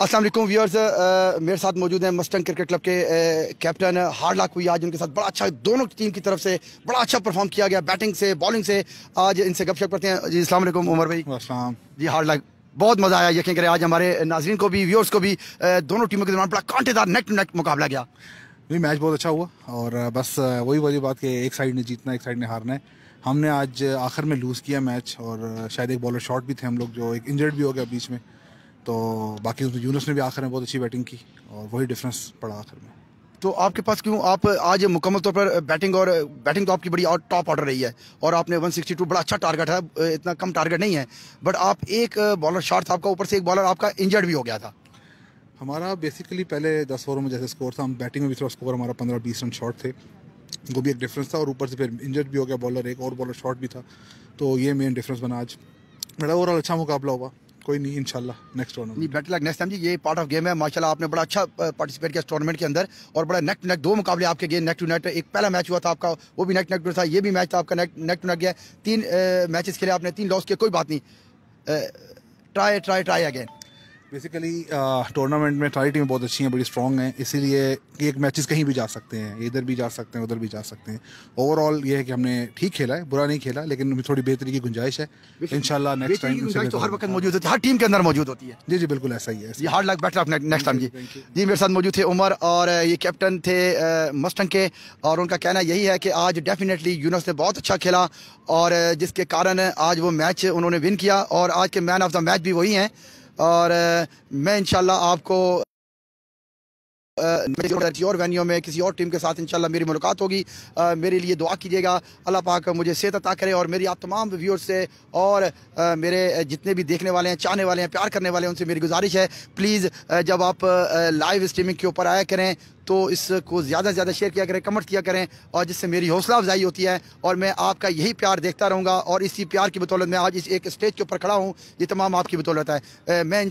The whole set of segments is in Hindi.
असलम व्यूअर्स मेरे साथ मौजूद हैं मस्टंग क्रिकेट क्लब के कैप्टन हार लाख हुई आज उनके साथ बड़ा अच्छा दोनों टीम की तरफ से बड़ा अच्छा परफॉर्म किया गया बैटिंग से बॉलिंग से आज इनसे गपशप करते हैं जी अल्लाम उमर भाई अस्सलाम जी हार्ड लाख बहुत मज़ा आया यकीन करें आज हमारे नाजरन को भी व्यूअर्स को भी दोनों टीमों के दौरान बड़ा कांटेदार नेक नेक मुकाबला गया नहीं मैच बहुत अच्छा हुआ और बस वही वाली बात कि एक साइड ने जीतना एक साइड ने हारना है हमने आज आखिर में लूज़ किया मैच और शायद एक बॉलर शॉट भी थे हम लोग जो एक इंजर्ड भी हो गया बीच में तो बाकी तो यूनस ने भी आखिर में बहुत अच्छी बैटिंग की और वही डिफरेंस पड़ा आखिर में तो आपके पास क्यों आप आज मुकम्मल तौर पर बैटिंग और बैटिंग तो आपकी बड़ी टॉप ऑर्डर रही है और आपने 162 बड़ा अच्छा टारगेट है इतना कम टारगेट नहीं है बट आप एक बॉलर शॉर्ट था आपका ऊपर से एक बॉलर आपका इंजर्ड भी हो गया था हमारा बेसिकली पहले दस ओवर में जैसे स्कोर था हम बैटिंग में भी थोड़ा स्कोर हमारा पंद्रह बीस रन शॉर्ट थे वो भी एक डिफरेंस था और ऊपर से फिर इंजर्ड भी हो गया बॉलर एक और बॉलर शॉर्ट भी था तो ये मेन डिफरेंस बना आज मेरा ओवरऑल अच्छा मुकाबला हुआ कोई नहीं इंशाल्लाह next tournament better luck next time जी ये पार्ट ऑफ गेम है माशाल्लाह आपने बड़ा अच्छा पार्टिसिपेट किया टूर्नामेंट के अंदर और बड़ा नेक टू नेक दो मुकाबले आपके गए नेक टू नेट एक पहला मैच हुआ था आपका वो भी नेक नेक टू था ये भी मैच था आपका नेक नेक टू नेट गया तीन मैचेस खेले आपने तीन लॉस किए कोई बात नहीं try try try again basically tournament uh, में सारी टीमें बहुत अच्छी हैं बड़ी स्ट्रॉन्ग हैं इसीलिए कि एक मैचेस कहीं भी जा सकते हैं इधर भी जा सकते हैं उधर भी जा सकते हैं ओवरऑल ये है कि हमने ठीक खेला है बुरा नहीं खेला लेकिन थोड़ी बेहतरी की गुंजाइश है इनशाला नेक्स्ट टाइम तो हर वक्त मौजूद होती है हर टीम के अंदर मौजूद होती है जी जी बिल्कुल ऐसा ही है ये hard luck better next time जी जी मेरे साथ मौजूद थे उमर और ये कैप्टन थे मस्टंग के और उनका कहना यही है कि आज डेफिनेटली यूनस ने बहुत अच्छा खेला और जिसके कारण आज वो मैच उन्होंने विन किया और आज के मैन ऑफ द मैच भी वही हैं और मैं इंशाल्लाह आपको और वेन्यू में किसी और टीम के साथ इंशाल्लाह मेरी मुलाकात होगी मेरे लिए दुआ कीजिएगा अल्लाह पाक मुझे सेहत अता करे और मेरी आप तमाम व्यूअर्स से और मेरे जितने भी देखने वाले हैं चाहने वाले हैं प्यार करने वाले हैं उनसे मेरी गुजारिश है प्लीज़ जब आप लाइव स्ट्रीमिंग के ऊपर आया करें तो इसको ज़्यादा से ज़्यादा शेयर किया करें कमेंट किया करें और जिससे मेरी हौसला अफजाई होती है और मैं आपका यही प्यार देखता रहूँगा और इसी प्यार की बदौलत मैं आज इस एक स्टेज के ऊपर खड़ा हूँ ये तमाम आपकी बदौलत है मैं इन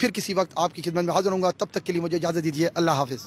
फिर किसी वक्त आपकी खिदमत में हाजिर हूँ तब तक के लिए मुझे इजाज़त दीजिए अल्लाह हाफिज़